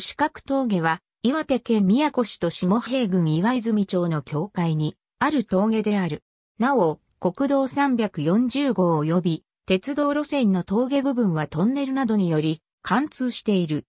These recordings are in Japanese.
押角峠は、岩手県宮古市と下平郡岩泉町の境界に、ある峠である。なお、国道340号及び、鉄道路線の峠部分はトンネルなどにより、貫通している。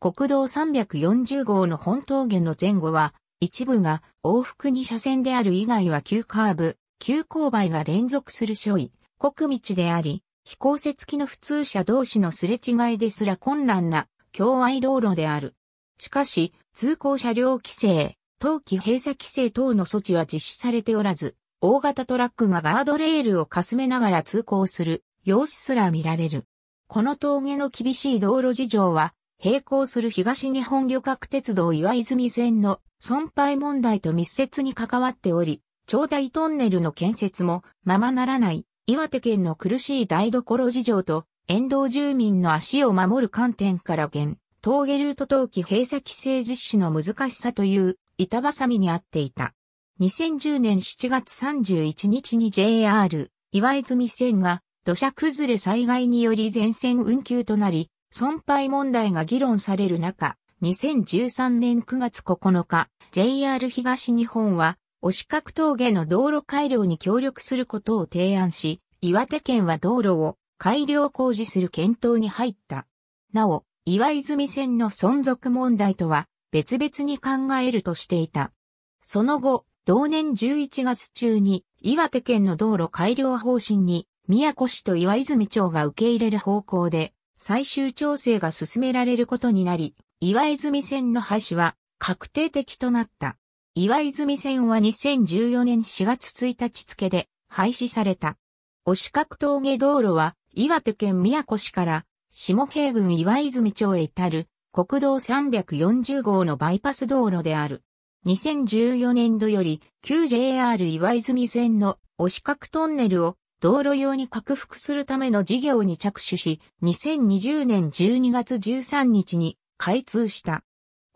国道340号の本峠の前後は、一部が往復2車線である以外は急カーブ、急勾配が連続する所位、国道であり、非公設機の普通車同士のすれ違いですら困難な共愛道路である。しかし、通行車両規制、冬季閉鎖規制等の措置は実施されておらず、大型トラックがガードレールをかすめながら通行する様子すら見られる。この峠の厳しい道路事情は、並行する東日本旅客鉄道岩泉線の損廃問題と密接に関わっており、長大トンネルの建設もままならない岩手県の苦しい台所事情と沿道住民の足を守る観点から現、峠ルート登記閉鎖規制実施の難しさという板挟みにあっていた。2010年7月31日に JR 岩泉線が土砂崩れ災害により全線運休となり、損廃問題が議論される中、2013年9月9日、JR 東日本は、押角峠の道路改良に協力することを提案し、岩手県は道路を改良工事する検討に入った。なお、岩泉線の存続問題とは別々に考えるとしていた。その後、同年11月中に岩手県の道路改良方針に宮古市と岩泉町が受け入れる方向で最終調整が進められることになり、岩泉線の廃止は確定的となった。岩泉線は2014年4月1日付で廃止された。四角峠道路は岩手県宮古市から下平郡岩泉町へ至る国道340号のバイパス道路である。2014年度より旧 JR 岩泉線の押角トンネルを道路用に拡幅するための事業に着手し、2020年12月13日に開通した。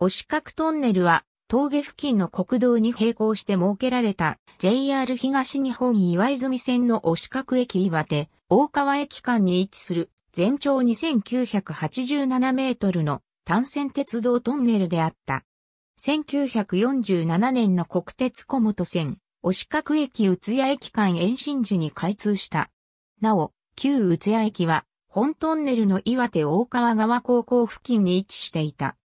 押角トンネルは峠付近の国道に並行して設けられた JR 東日本岩泉線の押角駅岩手、大川駅間に位置する全長2987メートルの単線鉄道トンネルであった。1947年の国鉄小本線、押角駅宇都谷駅間延伸時に開通した。なお、旧宇都谷駅は本トンネルの岩手大川川高校付近に位置していた。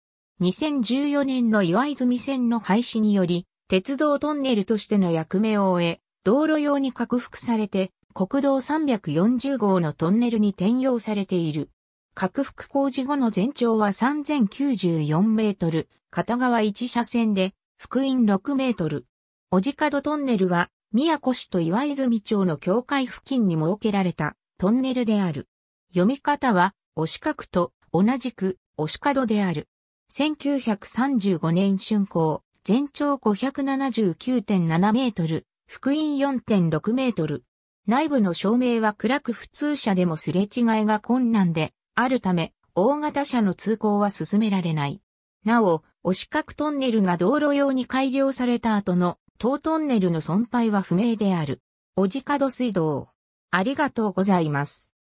2014年の岩泉線の廃止により、鉄道トンネルとしての役目を終え、道路用に拡幅されて、国道340号のトンネルに転用されている。拡幅工事後の全長は3094メートル、片側1車線で、福音6メートル。おじかどトンネルは、宮古市と岩泉町の境界付近に設けられたトンネルである。読み方は、お四角と同じく、おか角である。1935年竣工、全長579.7メートル、福音4.6メートル。内部の照明は暗く普通車でもすれ違いが困難で、あるため、大型車の通行は進められない。なお、お四角トンネルが道路用に改良された後の、当トンネルの損廃は不明である。おじかど水道。ありがとうございます。